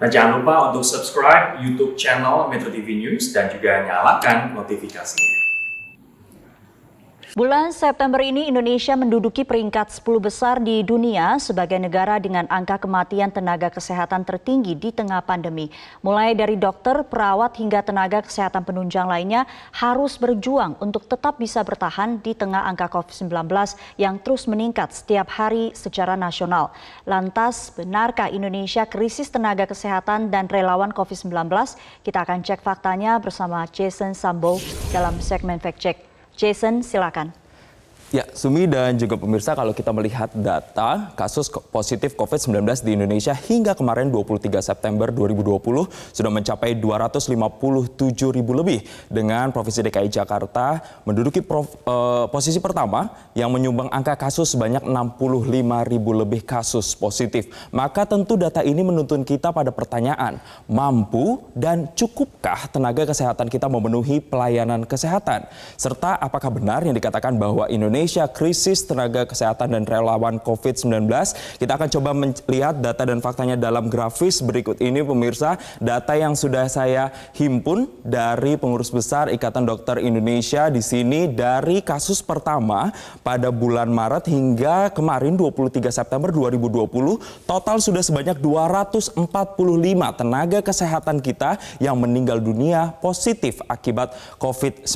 Nah jangan lupa untuk subscribe YouTube channel Metro TV News dan juga nyalakan notifikasinya. Bulan September ini Indonesia menduduki peringkat 10 besar di dunia sebagai negara dengan angka kematian tenaga kesehatan tertinggi di tengah pandemi. Mulai dari dokter, perawat hingga tenaga kesehatan penunjang lainnya harus berjuang untuk tetap bisa bertahan di tengah angka COVID-19 yang terus meningkat setiap hari secara nasional. Lantas, benarkah Indonesia krisis tenaga kesehatan dan relawan COVID-19? Kita akan cek faktanya bersama Jason Sambo dalam segmen Fact Check. Jason, silakan. Ya, Sumi dan juga pemirsa kalau kita melihat data kasus positif COVID-19 di Indonesia hingga kemarin 23 September 2020 sudah mencapai 257 ribu lebih dengan Provinsi DKI Jakarta menduduki prof, eh, posisi pertama yang menyumbang angka kasus sebanyak 65 ribu lebih kasus positif. Maka tentu data ini menuntun kita pada pertanyaan, mampu dan cukupkah tenaga kesehatan kita memenuhi pelayanan kesehatan? Serta apakah benar yang dikatakan bahwa Indonesia Indonesia krisis tenaga kesehatan dan relawan COVID-19. Kita akan coba melihat data dan faktanya dalam grafis berikut ini pemirsa. Data yang sudah saya himpun dari pengurus besar Ikatan Dokter Indonesia di sini dari kasus pertama pada bulan Maret hingga kemarin 23 September 2020 total sudah sebanyak 245 tenaga kesehatan kita yang meninggal dunia positif akibat COVID-19.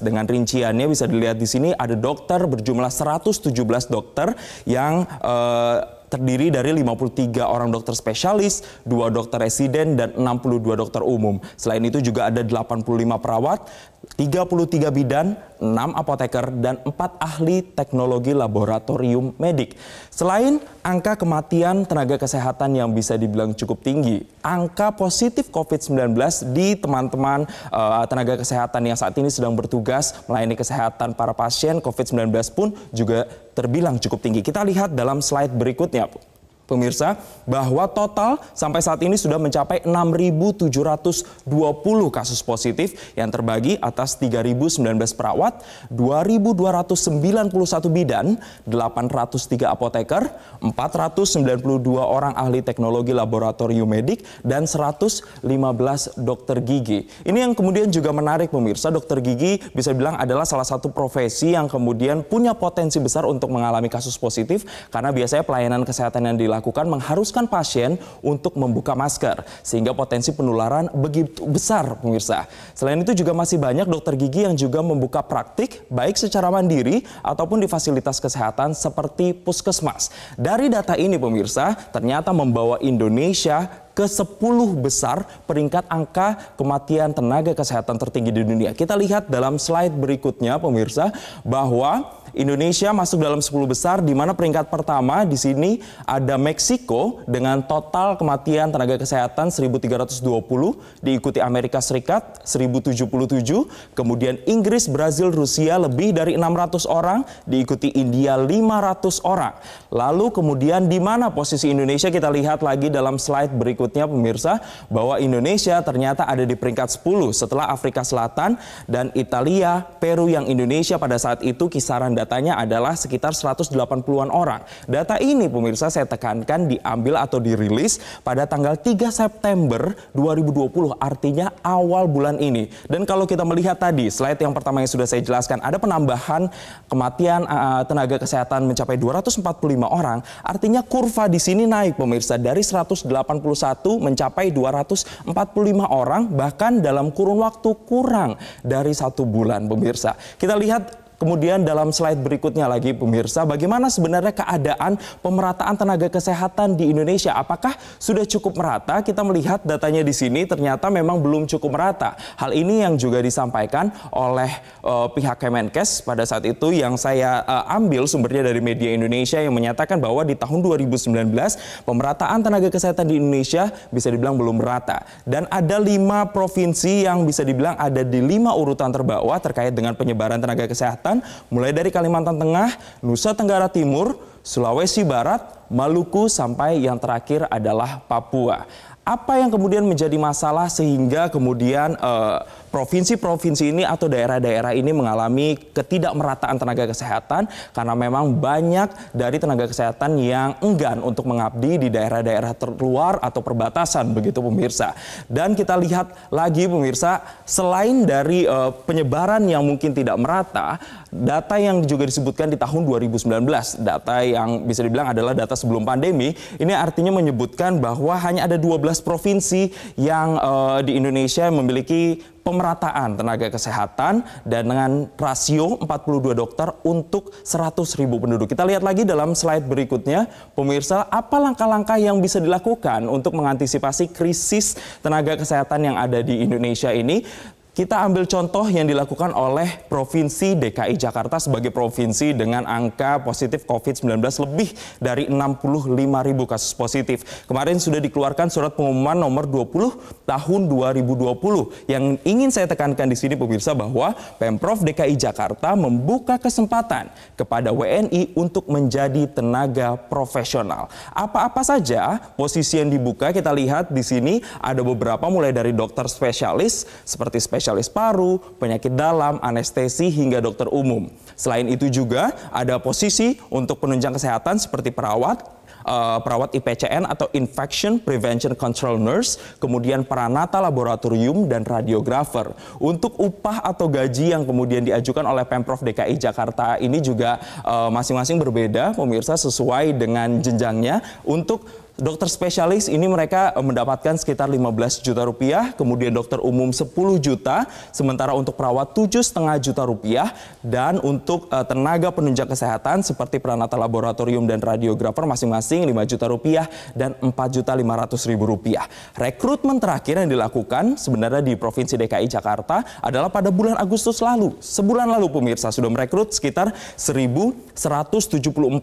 Dengan rinciannya bisa dilihat di sini ada dokter, berjumlah 117 dokter yang uh, terdiri dari 53 orang dokter spesialis, 2 dokter residen, dan 62 dokter umum. Selain itu juga ada 85 perawat, 33 bidan, 6 apoteker, dan 4 ahli teknologi laboratorium medik. Selain angka kematian tenaga kesehatan yang bisa dibilang cukup tinggi, angka positif COVID-19 di teman-teman uh, tenaga kesehatan yang saat ini sedang bertugas melayani kesehatan para pasien COVID-19 pun juga terbilang cukup tinggi. Kita lihat dalam slide berikutnya pemirsa bahwa total sampai saat ini sudah mencapai 6.720 kasus positif yang terbagi atas 3.019 perawat, 2.291 bidan, 803 apoteker, 492 orang ahli teknologi laboratorium medik, dan 115 dokter gigi. Ini yang kemudian juga menarik pemirsa, dokter gigi bisa bilang adalah salah satu profesi yang kemudian punya potensi besar untuk mengalami kasus positif karena biasanya pelayanan kesehatan yang dilakukan dilakukan mengharuskan pasien untuk membuka masker sehingga potensi penularan begitu besar pemirsa. Selain itu juga masih banyak dokter gigi yang juga membuka praktik baik secara mandiri ataupun di fasilitas kesehatan seperti puskesmas. Dari data ini pemirsa ternyata membawa Indonesia ke 10 besar peringkat angka kematian tenaga kesehatan tertinggi di dunia. Kita lihat dalam slide berikutnya pemirsa bahwa Indonesia masuk dalam 10 besar di mana peringkat pertama di sini ada Meksiko dengan total kematian tenaga kesehatan 1320 diikuti Amerika Serikat 1077, kemudian Inggris, Brazil, Rusia lebih dari 600 orang, diikuti India 500 orang. Lalu kemudian di mana posisi Indonesia kita lihat lagi dalam slide berikutnya pemirsa bahwa Indonesia ternyata ada di peringkat 10 setelah Afrika Selatan dan Italia, Peru yang Indonesia pada saat itu kisaran data datanya adalah sekitar 180-an orang. Data ini pemirsa saya tekankan diambil atau dirilis pada tanggal 3 September 2020 artinya awal bulan ini. Dan kalau kita melihat tadi slide yang pertama yang sudah saya jelaskan ada penambahan kematian uh, tenaga kesehatan mencapai 245 orang. Artinya kurva di sini naik pemirsa dari 181 mencapai 245 orang bahkan dalam kurun waktu kurang dari satu bulan pemirsa. Kita lihat Kemudian dalam slide berikutnya lagi pemirsa, bagaimana sebenarnya keadaan pemerataan tenaga kesehatan di Indonesia? Apakah sudah cukup merata? Kita melihat datanya di sini ternyata memang belum cukup merata. Hal ini yang juga disampaikan oleh uh, pihak Kemenkes pada saat itu yang saya uh, ambil sumbernya dari media Indonesia yang menyatakan bahwa di tahun 2019 pemerataan tenaga kesehatan di Indonesia bisa dibilang belum merata. Dan ada lima provinsi yang bisa dibilang ada di lima urutan terbawah terkait dengan penyebaran tenaga kesehatan Selatan, mulai dari Kalimantan Tengah, Nusa Tenggara Timur, Sulawesi Barat, Maluku, sampai yang terakhir adalah Papua apa yang kemudian menjadi masalah sehingga kemudian eh, provinsi-provinsi uh, ini atau daerah-daerah ini mengalami ketidakmerataan tenaga kesehatan karena memang banyak dari tenaga kesehatan yang enggan untuk mengabdi di daerah-daerah terluar atau perbatasan begitu pemirsa. Dan kita lihat lagi pemirsa selain dari uh, penyebaran yang mungkin tidak merata, data yang juga disebutkan di tahun 2019, data yang bisa dibilang adalah data sebelum pandemi, ini artinya menyebutkan bahwa hanya ada 12 provinsi yang uh, di Indonesia memiliki pemerataan tenaga kesehatan dan dengan rasio 42 dokter untuk 100 ribu penduduk. Kita lihat lagi dalam slide berikutnya, pemirsa, apa langkah-langkah yang bisa dilakukan untuk mengantisipasi krisis tenaga kesehatan yang ada di Indonesia ini. Kita ambil contoh yang dilakukan oleh Provinsi DKI Jakarta sebagai provinsi dengan angka positif COVID-19 lebih dari 65 ribu kasus positif. Kemarin sudah dikeluarkan surat pengumuman nomor 20 tahun 2020. Yang ingin saya tekankan di sini pemirsa bahwa Pemprov DKI Jakarta membuka kesempatan kepada WNI untuk menjadi tenaga profesional. Apa-apa saja posisi yang dibuka kita lihat di sini ada beberapa mulai dari dokter spesialis seperti spesialis spesialis paru, penyakit dalam, anestesi, hingga dokter umum. Selain itu juga ada posisi untuk penunjang kesehatan seperti perawat, eh, perawat IPCN atau Infection Prevention Control Nurse, kemudian peranata laboratorium dan radiografer. Untuk upah atau gaji yang kemudian diajukan oleh Pemprov DKI Jakarta ini juga eh, masing-masing masing -masing berbeda pemirsa sesuai dengan jenjangnya untuk Dokter spesialis ini mereka eh, mendapatkan sekitar 15 juta rupiah, kemudian dokter umum 10 juta, sementara untuk perawat 7,5 juta rupiah, dan untuk eh, tenaga penunjang kesehatan seperti peranata laboratorium dan radiografer masing-masing 5 juta rupiah dan 4 juta 500 ribu rupiah. Rekrutmen terakhir yang dilakukan sebenarnya di Provinsi DKI Jakarta adalah pada bulan Agustus lalu. Sebulan lalu pemirsa sudah merekrut sekitar 1.174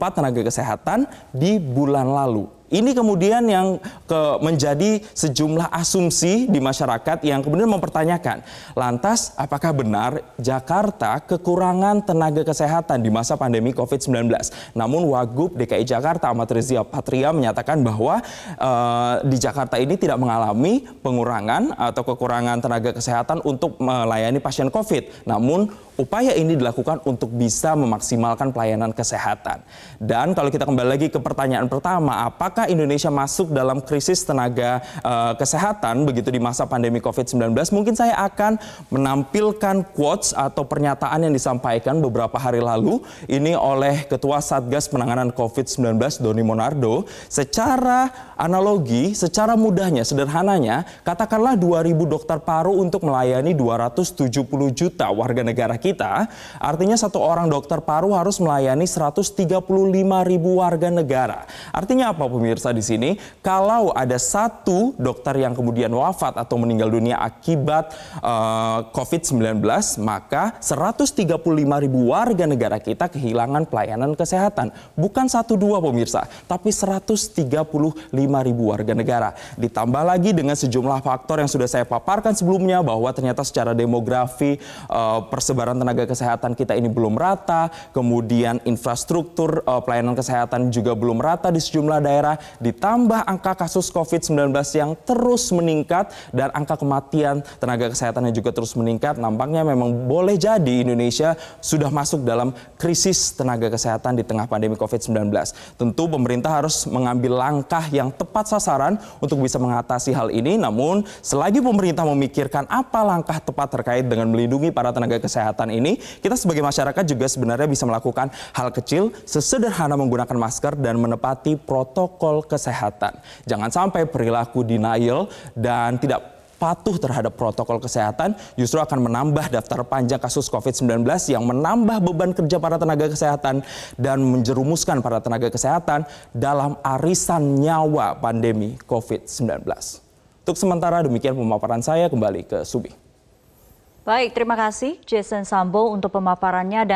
tenaga kesehatan di bulan lalu. Ini kemudian yang ke, menjadi sejumlah asumsi di masyarakat yang kemudian mempertanyakan, lantas apakah benar Jakarta kekurangan tenaga kesehatan di masa pandemi COVID-19? Namun Wagub DKI Jakarta Ahmad Rizia Patria menyatakan bahwa uh, di Jakarta ini tidak mengalami pengurangan atau kekurangan tenaga kesehatan untuk melayani pasien COVID. Namun Upaya ini dilakukan untuk bisa memaksimalkan pelayanan kesehatan. Dan kalau kita kembali lagi ke pertanyaan pertama, apakah Indonesia masuk dalam krisis tenaga uh, kesehatan begitu di masa pandemi COVID-19? Mungkin saya akan menampilkan quotes atau pernyataan yang disampaikan beberapa hari lalu ini oleh Ketua Satgas Penanganan COVID-19 Doni Monardo secara analogi, secara mudahnya, sederhananya, katakanlah 2000 dokter paru untuk melayani 270 juta warga negara kita, artinya satu orang dokter paru harus melayani 135 ribu warga negara. Artinya apa pemirsa di sini? Kalau ada satu dokter yang kemudian wafat atau meninggal dunia akibat uh, eh, COVID-19, maka 135 ribu warga negara kita kehilangan pelayanan kesehatan. Bukan satu dua pemirsa, tapi 135 ribu warga negara. Ditambah lagi dengan sejumlah faktor yang sudah saya paparkan sebelumnya bahwa ternyata secara demografi uh, persebaran tenaga kesehatan kita ini belum rata, kemudian infrastruktur uh, pelayanan kesehatan juga belum rata di sejumlah daerah, ditambah angka kasus COVID-19 yang terus meningkat dan angka kematian tenaga kesehatan yang juga terus meningkat, nampaknya memang boleh jadi Indonesia sudah masuk dalam krisis tenaga kesehatan di tengah pandemi COVID-19. Tentu pemerintah harus mengambil langkah yang tepat sasaran untuk bisa mengatasi hal ini, namun selagi pemerintah memikirkan apa langkah tepat terkait dengan melindungi para tenaga kesehatan kesehatan ini, kita sebagai masyarakat juga sebenarnya bisa melakukan hal kecil sesederhana menggunakan masker dan menepati protokol kesehatan. Jangan sampai perilaku denial dan tidak patuh terhadap protokol kesehatan justru akan menambah daftar panjang kasus COVID-19 yang menambah beban kerja para tenaga kesehatan dan menjerumuskan para tenaga kesehatan dalam arisan nyawa pandemi COVID-19. Untuk sementara demikian pemaparan saya kembali ke Subi. Baik, terima kasih Jason Sambo untuk pemaparannya. Dan